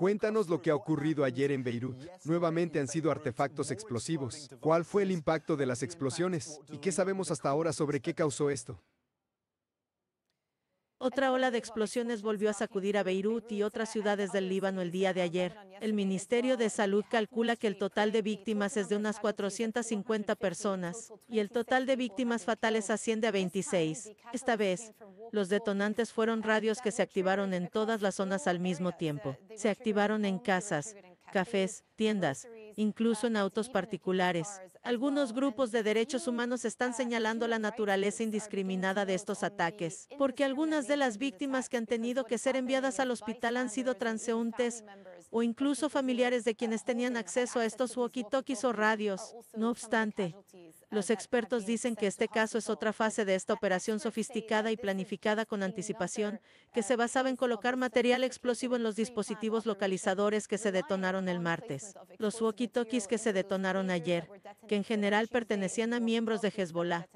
Cuéntanos lo que ha ocurrido ayer en Beirut. Nuevamente han sido artefactos explosivos. ¿Cuál fue el impacto de las explosiones? ¿Y qué sabemos hasta ahora sobre qué causó esto? Otra ola de explosiones volvió a sacudir a Beirut y otras ciudades del Líbano el día de ayer. El Ministerio de Salud calcula que el total de víctimas es de unas 450 personas y el total de víctimas fatales asciende a 26. Esta vez, los detonantes fueron radios que se activaron en todas las zonas al mismo tiempo. Se activaron en casas, cafés, tiendas, incluso en autos particulares. Algunos grupos de derechos humanos están señalando la naturaleza indiscriminada de estos ataques, porque algunas de las víctimas que han tenido que ser enviadas al hospital han sido transeúntes, o incluso familiares de quienes tenían acceso a estos walkie-talkies o radios. No obstante, los expertos dicen que este caso es otra fase de esta operación sofisticada y planificada con anticipación, que se basaba en colocar material explosivo en los dispositivos localizadores que se detonaron el martes. Los walkie-talkies que se detonaron ayer, que en general pertenecían a miembros de Hezbollah,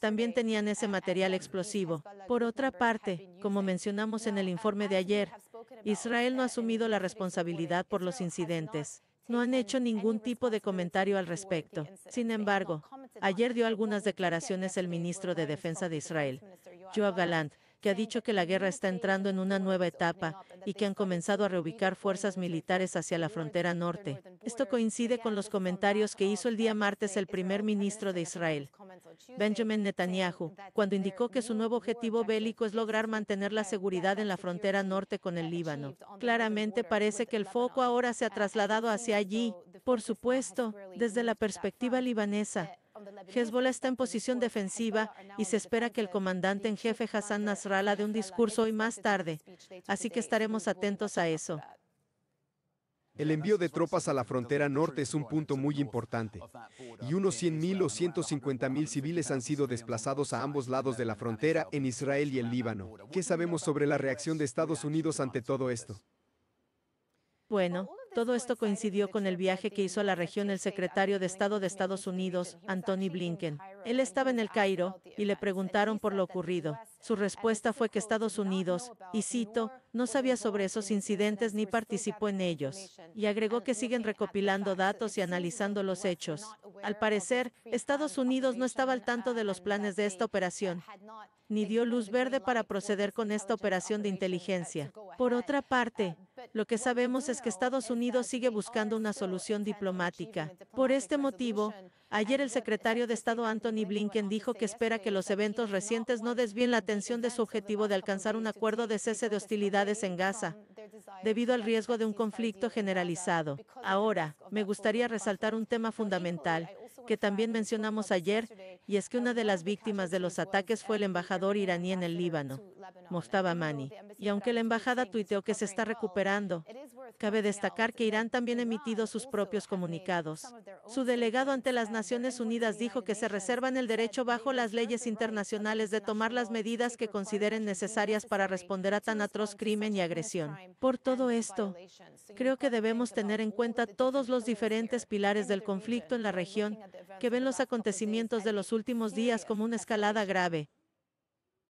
también tenían ese material explosivo. Por otra parte, como mencionamos en el informe de ayer, Israel no ha asumido la responsabilidad por los incidentes. No han hecho ningún tipo de comentario al respecto. Sin embargo, ayer dio algunas declaraciones el ministro de Defensa de Israel, Yoav Galant, que ha dicho que la guerra está entrando en una nueva etapa y que han comenzado a reubicar fuerzas militares hacia la frontera norte. Esto coincide con los comentarios que hizo el día martes el primer ministro de Israel, Benjamin Netanyahu, cuando indicó que su nuevo objetivo bélico es lograr mantener la seguridad en la frontera norte con el Líbano. Claramente parece que el foco ahora se ha trasladado hacia allí. Por supuesto, desde la perspectiva libanesa, Hezbollah está en posición defensiva y se espera que el comandante en jefe Hassan Nasrallah dé un discurso hoy más tarde, así que estaremos atentos a eso. El envío de tropas a la frontera norte es un punto muy importante, y unos 100.000 o 150.000 civiles han sido desplazados a ambos lados de la frontera en Israel y el Líbano. ¿Qué sabemos sobre la reacción de Estados Unidos ante todo esto? Bueno, todo esto coincidió con el viaje que hizo a la región el secretario de Estado de Estados Unidos, Anthony Blinken. Él estaba en el Cairo y le preguntaron por lo ocurrido. Su respuesta fue que Estados Unidos, y cito, no sabía sobre esos incidentes ni participó en ellos. Y agregó que siguen recopilando datos y analizando los hechos. Al parecer, Estados Unidos no estaba al tanto de los planes de esta operación, ni dio luz verde para proceder con esta operación de inteligencia. Por otra parte, lo que sabemos es que Estados Unidos sigue buscando una solución diplomática. Por este motivo, ayer el secretario de Estado Anthony Blinken dijo que espera que los eventos recientes no desvíen la atención de su objetivo de alcanzar un acuerdo de cese de hostilidades en Gaza, debido al riesgo de un conflicto generalizado. Ahora, me gustaría resaltar un tema fundamental que también mencionamos ayer, y es que una de las víctimas de los ataques fue el embajador iraní en el Líbano, Mostaba Mani. Y aunque la embajada tuiteó que se está recuperando, Cabe destacar que Irán también ha emitido sus propios comunicados. Su delegado ante las Naciones Unidas dijo que se reservan el derecho bajo las leyes internacionales de tomar las medidas que consideren necesarias para responder a tan atroz crimen y agresión. Por todo esto, creo que debemos tener en cuenta todos los diferentes pilares del conflicto en la región que ven los acontecimientos de los últimos días como una escalada grave